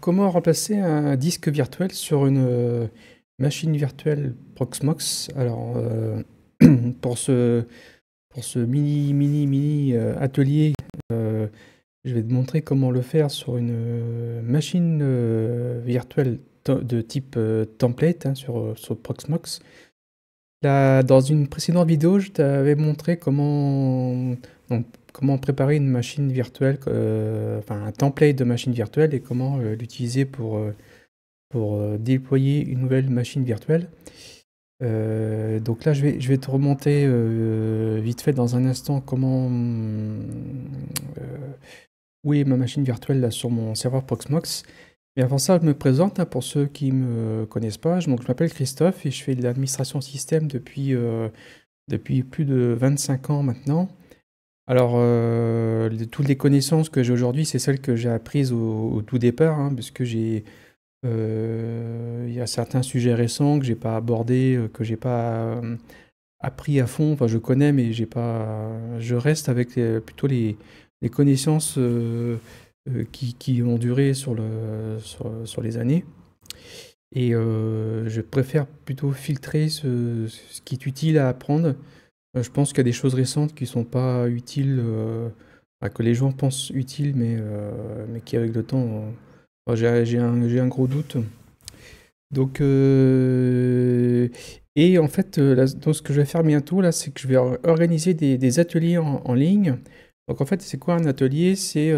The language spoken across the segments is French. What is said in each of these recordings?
comment remplacer un disque virtuel sur une euh, machine virtuelle Proxmox Alors, euh, pour, ce, pour ce mini, mini, mini euh, atelier, je vais te montrer comment le faire sur une machine virtuelle de type template hein, sur, sur, Proxmox. Là, dans une précédente vidéo, je t'avais montré comment comment préparer une machine virtuelle, euh, enfin un template de machine virtuelle et comment euh, l'utiliser pour, euh, pour déployer une nouvelle machine virtuelle. donc là, je vais, je vais te remonter vite fait dans un instant comment où est ma machine virtuelle là, sur mon serveur Proxmox. Mais avant ça, je me présente hein, pour ceux qui ne me connaissent pas. je m'appelle Christophe et je fais de l'administration système depuis, depuis plus de 25 ans maintenant. Alors, euh, toutes les connaissances que j'ai aujourd'hui, c'est celles que j'ai apprises au, tout départ, hein, parce puisque j'ai euh, il y a certains sujets récents que j'ai pas abordés, euh, que j'ai pas appris à fond. Enfin, je connais, mais j'ai pas. Je reste avec plutôt les, les connaissances qui, qui, ont duré sur, le, sur, sur les années. Et je préfère plutôt filtrer ce, ce, qui est utile à apprendre euh, je pense qu'il y a des choses récentes qui ne sont pas utiles, euh, que les gens pensent utiles, mais, euh, mais qui avec le temps, j'ai un, gros doute. Donc, et en fait, ce que je vais faire bientôt, là, c'est que je vais organiser des, ateliers en, ligne. Donc en fait, c'est quoi un atelier C'est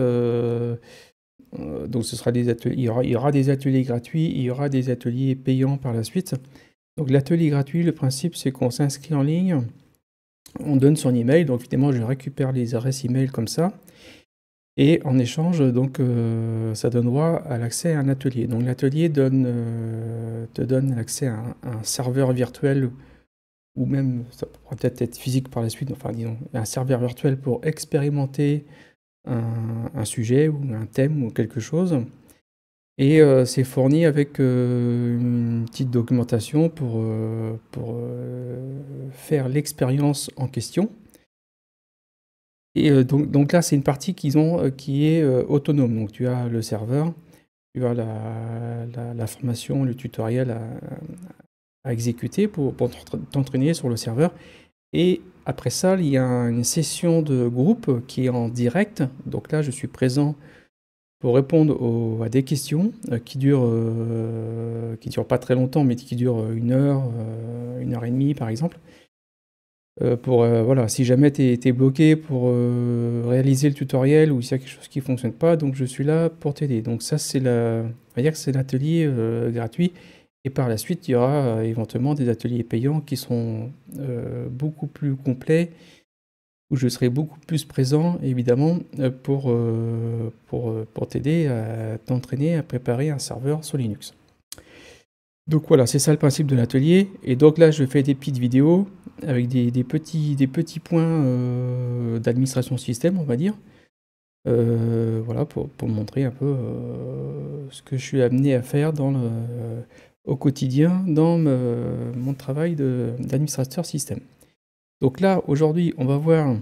donc ce sera des ateliers, il y, aura, des ateliers gratuits, il y aura des ateliers payants par la suite. Donc l'atelier gratuit, le principe, c'est qu'on s'inscrit en ligne on donne son email. Donc évidemment, je récupère les adresses email comme ça. Et en échange, donc, euh, ça donne droit à l'accès à un atelier. Donc l'atelier donne, euh, te donne l'accès à, un serveur virtuel ou même, ça pourra peut-être être physique par la suite, enfin disons, un serveur virtuel pour expérimenter un, sujet ou un thème ou quelque chose. Et euh, c'est fourni avec une petite documentation pour, pour faire l'expérience en question. Et euh, donc, là, c'est une partie qu'ils ont euh, qui est euh, autonome. Donc tu as le serveur, tu as la, formation, le tutoriel à, exécuter pour, t'entraîner sur le serveur. Et après ça, il y a une session de groupe qui est en direct. Donc là, je suis présent pour répondre à des questions qui durent, durent pas très longtemps, mais qui durent une heure, une heure et demie par exemple. Euh, pour euh, voilà, si jamais tu es, bloqué pour euh, réaliser le tutoriel ou s'il y a quelque chose qui ne fonctionne pas, donc je suis là pour t'aider. Donc ça, c'est dire c'est l'atelier gratuit. Et par la suite, il y aura éventuellement des ateliers payants qui sont beaucoup plus complets où je serai beaucoup plus présent, évidemment, pour, pour, pour t'aider à t'entraîner à préparer un serveur sur Linux. Donc voilà, c'est ça le principe de l'atelier. Et donc là, je fais des petites vidéos avec des, petits, des petits points euh, d'administration système, on va dire. Euh, voilà, pour, montrer un peu euh, ce que je suis amené à faire au quotidien dans mon travail d'administrateur système. Donc là, aujourd'hui, on va voir...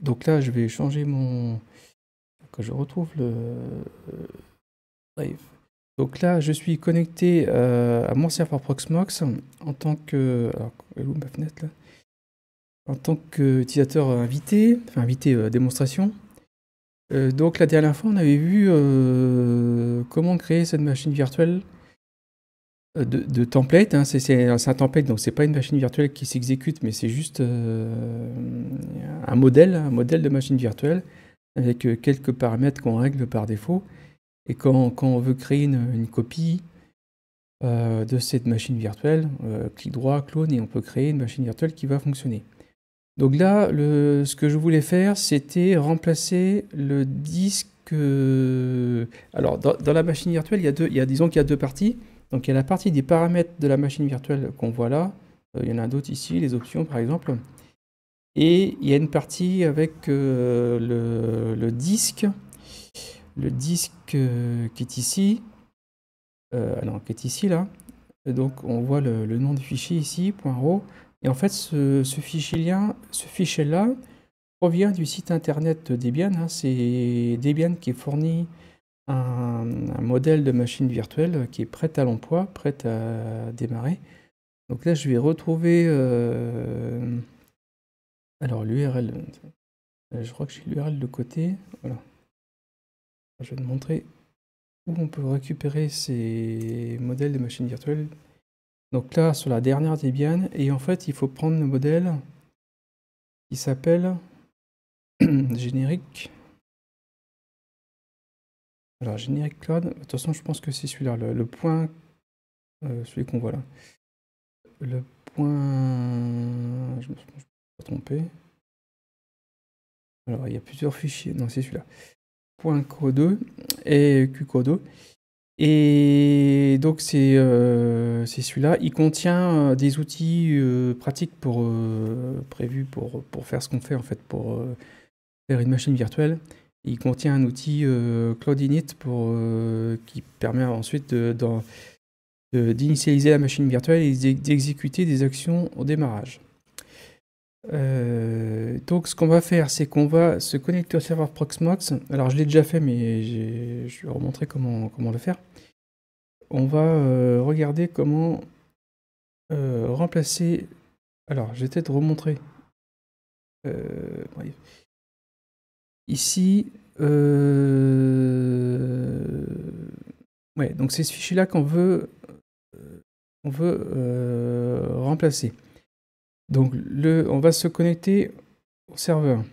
Donc là, je vais changer mon... Que je retrouve le... live. Donc là, je suis connecté euh, à mon serveur Proxmox en tant que... fenêtre En tant qu'utilisateur invité, enfin invité euh, démonstration. Euh, donc la dernière fois, on avait vu comment créer cette machine virtuelle de, template. Hein. C'est un template, donc n'est pas une machine virtuelle qui s'exécute, mais c'est juste un modèle, un modèle de machine virtuelle avec quelques paramètres qu'on règle par défaut. Et quand, on veut créer une, copie euh, de cette machine virtuelle, clique euh, clic droit, clone, et on peut créer une machine virtuelle qui va fonctionner. Donc là, ce que je voulais faire, c'était remplacer le disque. Euh, alors, dans, la machine virtuelle, il y a deux, disons qu'il y a deux parties. Donc, il y a la partie des paramètres de la machine virtuelle qu'on voit là. il y en a d'autres ici, les options par exemple. Et il y a une partie avec le, disque le disque euh, qui est ici, euh, qui est ici là, donc on voit le, nom du fichier ici, .ro, et en fait ce, fichier lien, ce fichier là provient du site internet Debian, hein. c'est Debian qui fournit un, modèle de machine virtuelle qui est prête à l'emploi, prête à démarrer. Donc là je vais retrouver, euh, alors l'URL, je crois que j'ai l'URL de côté, voilà. Je vais te montrer où on peut récupérer ces modèles de machines virtuelles. Donc là, sur la dernière Debian, et en fait, il faut prendre le modèle qui s'appelle générique. Alors, générique cloud, de toute façon, je pense que c'est celui-là, le, point, euh, celui qu'on voit là. Le point, je me suis pas trompé. Alors, il y a plusieurs fichiers, non, c'est celui-là. .co2 et QCO2. Et donc euh, c'est celui-là. Il contient euh, des outils euh, pratiques pour, prévus pour, pour faire ce qu'on fait en fait, pour faire une machine virtuelle. Il contient un outil Cloud Init pour, qui permet ensuite d'initialiser de, la machine virtuelle et d'exécuter des actions au démarrage. Euh, donc ce qu'on va faire, c'est qu'on va se connecter au serveur Proxmox. Alors je l'ai déjà fait, mais je vais vous montrer comment, comment le faire. On va euh, regarder comment euh, remplacer... Alors je vais peut-être remontrer. Ici... Ouais, donc c'est ce fichier-là qu'on veut, on veut remplacer. Donc, le, on va se connecter au serveur.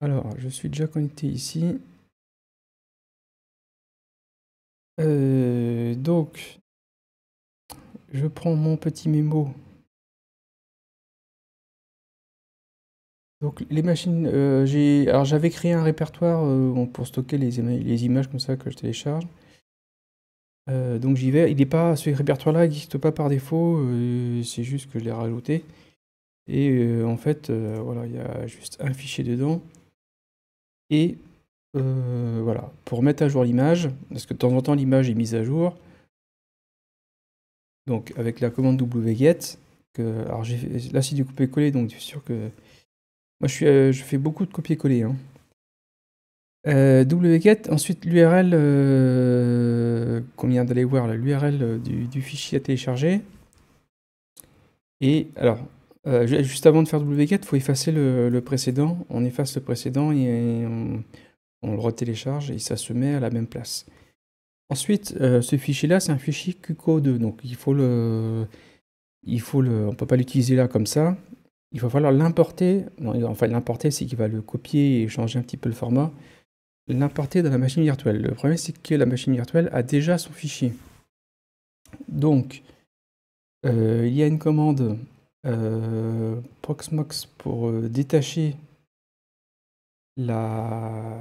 Alors, je suis déjà connecté ici. Euh, donc, je prends mon petit mémo. Donc les machines, euh, alors j'avais créé un répertoire euh, pour stocker les, les images comme ça que je télécharge. Euh, donc j'y vais. Il pas, ce répertoire-là n'existe pas par défaut, euh, c'est juste que je l'ai rajouté. Et euh, en fait, voilà, il y a juste un fichier dedans. Et voilà, pour mettre à jour l'image, parce que de temps en temps l'image est mise à jour. Donc avec la commande wget, que, alors là c'est du copier-coller, donc c'est sûr que moi je, suis, je fais beaucoup de copier-coller. Hein. Euh, wget, ensuite l'URL, combien euh, d'aller voir l'URL euh, du, fichier à télécharger. Et alors, juste avant de faire wget, il faut effacer le, précédent. On efface le précédent et on, on le retélécharge et ça se met à la même place. Ensuite, ce fichier-là, c'est un fichier QCO2, donc il faut le, il faut peut pas l'utiliser là comme ça. Il va falloir l'importer. Enfin, l'importer, c'est qu'il va le copier et changer un petit peu le format l'importer dans la machine virtuelle. Le problème, c'est que la machine virtuelle a déjà son fichier. Donc, euh, il y a une commande euh, Proxmox pour euh, détacher la...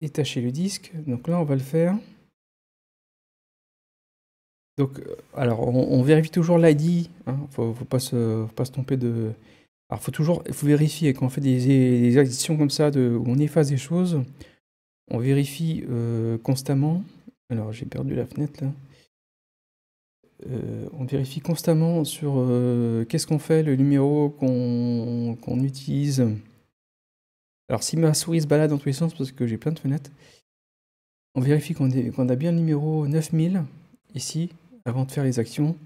détacher le disque. Donc là, on va le faire. Donc, alors, on, vérifie toujours l'ID. Il hein. ne faut, faut pas se tromper de, alors, faut toujours, faut vérifier quand on fait des, actions comme ça, où on efface des choses, on vérifie euh, constamment. Alors, j'ai perdu la fenêtre là. Euh, on vérifie constamment sur euh, qu'est-ce qu'on fait, le numéro qu'on utilise. Alors, si ma souris se balade dans tous les sens, parce que j'ai plein de fenêtres, on vérifie qu'on a bien le numéro 9000 ici avant de faire les actions.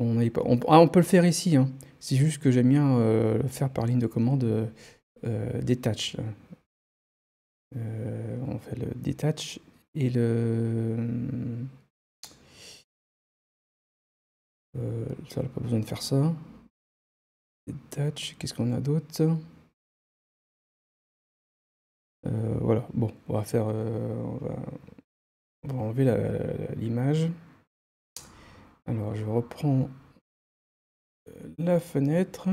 Ah, on, peut le faire ici. Hein. C'est juste que j'aime bien euh, le faire par ligne de commande euh, euh, detach. on fait le detach et le. ça, n'a pas besoin de faire ça. Detach, qu'est-ce qu'on a d'autre Voilà, bon, on va faire. on, va, enlever l'image. Alors, je reprends euh, la fenêtre.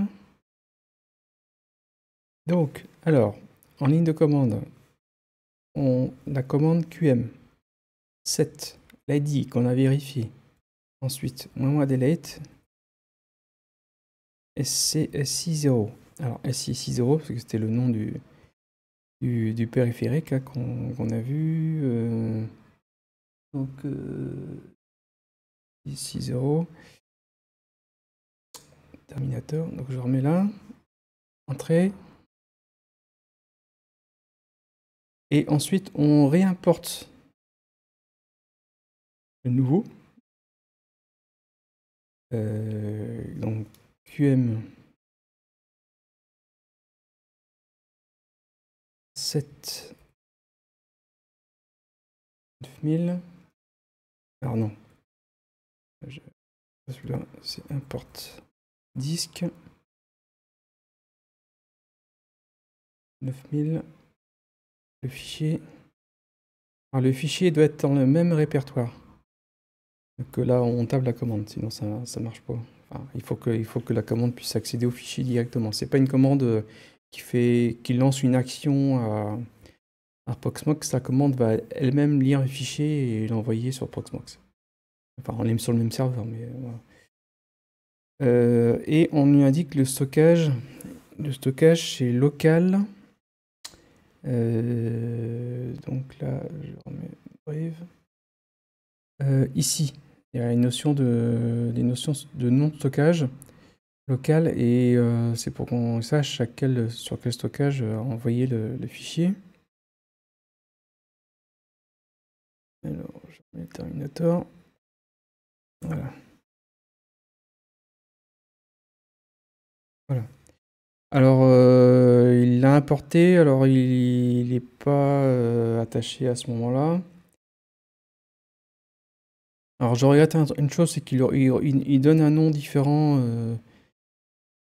Donc, alors, en ligne de commande, on, la commande QM 7, l'ID qu'on a vérifié. Ensuite, moins delete SC, 0 Alors, SI60, parce que c'était le nom du, périphérique hein, qu'on a vu. Euh, donc, euh, Ici 0. Terminator. Donc je remets là. Entrée. Et ensuite, on réimporte le nouveau. Euh, donc QM 7 9000. Alors non, celui-là, c'est import disque. 9000. Le fichier. Ah, le fichier doit être dans le même répertoire que là on tape la commande, sinon ça ne marche pas. il, faut que, il faut que la commande puisse accéder au fichier directement. C'est pas une commande euh, qui, fait, qui lance une action à, à Proxmox. La commande va elle-même lire le fichier et l'envoyer sur Proxmox. Enfin, on est sur le même serveur, mais euh, voilà. Euh, et on lui indique le stockage. Le stockage, c'est local. Euh, donc là, je remets bref. ici, il y a une notion de, des notions de non-stockage local et c'est pour qu'on sache à sur quel stockage envoyer le, le fichier. Alors, je mets Terminator. Voilà. Alors, euh, il l'a importé, alors il n'est pas euh, attaché à ce moment-là. Alors, j'aurais regrette une chose, c'est qu'il il, donne un nom différent. Euh,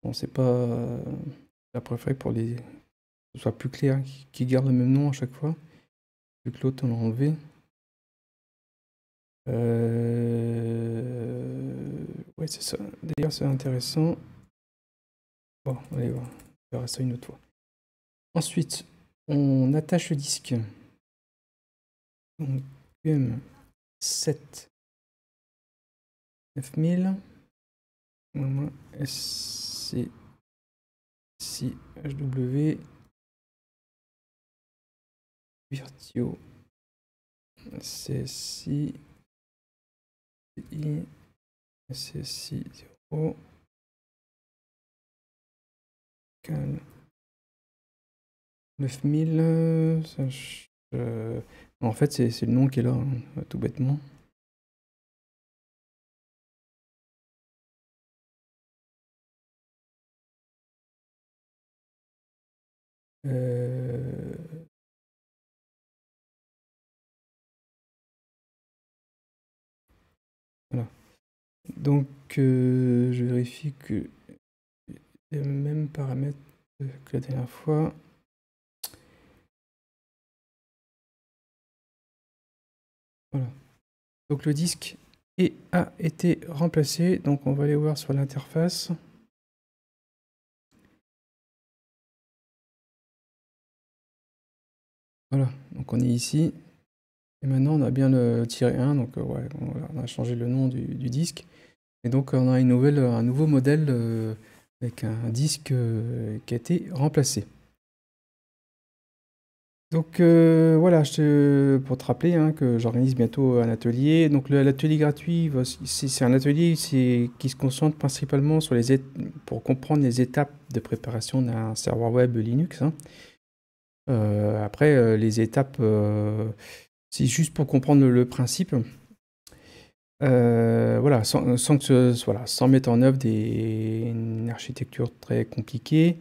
on ne sait pas. la préférée pour les. Que ce soit plus clair, qui garde le même nom à chaque fois. Vu que l'autre, on l'a enlevé. Euh... Ouais, c'est ça. D'ailleurs, c'est intéressant. Bon, allez voir. On verra ça une autre fois. Ensuite, on attache le disque. Donc, m 7 9000. SC. Si HW Virtio CSI i cci 0 cal 9000 euh, en fait c'est le nom qui est là hein, tout bêtement euh, Voilà. Donc, euh, je vérifie que les mêmes paramètres que la dernière fois. Voilà. Donc, le disque a été remplacé. Donc, on va aller voir sur l'interface. Voilà, donc on est ici. Et maintenant, on a bien le tiré 1, donc euh, on, a changé le nom du, disque. Et donc, on a un nouveau modèle euh, avec un, disque euh, qui a été remplacé. Donc voilà, pour te rappeler hein, que j'organise bientôt un atelier. Donc l'atelier gratuit, c'est un atelier qui se concentre principalement sur les pour comprendre les étapes de préparation d'un serveur web Linux. Hein. après, les étapes c'est juste pour comprendre le, principe. Euh, voilà, sans, mettre en œuvre des, une architecture très compliquée.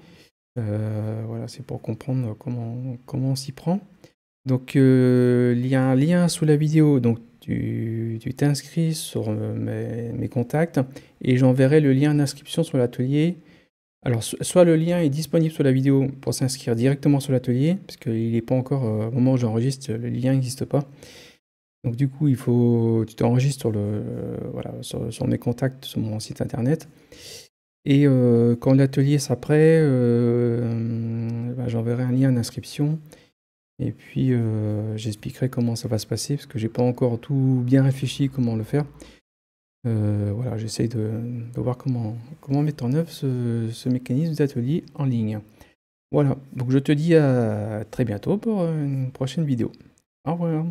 Euh, voilà, c'est pour comprendre comment, on s'y prend. Donc, euh, il y a un lien sous la vidéo. Donc, tu t'inscris sur mes, contacts et j'enverrai le lien d'inscription sur l'atelier alors, soit le lien est disponible sur la vidéo pour s'inscrire directement sur l'atelier, parce qu'il n'est pas encore, euh, au moment où j'enregistre, le lien n'existe pas. Donc du coup, il faut, tu t'enregistres sur, euh, voilà, sur, mes contacts, sur mon site internet. Et euh, quand l'atelier sera prêt, bah, j'enverrai un lien d'inscription. Et puis, j'expliquerai comment ça va se passer, parce que n'ai pas encore tout bien réfléchi comment le faire. Euh, voilà, j'essaie de, voir comment, comment mettre en œuvre ce, ce mécanisme d'atelier en ligne. Voilà, donc je te dis à très bientôt pour une prochaine vidéo. Au revoir.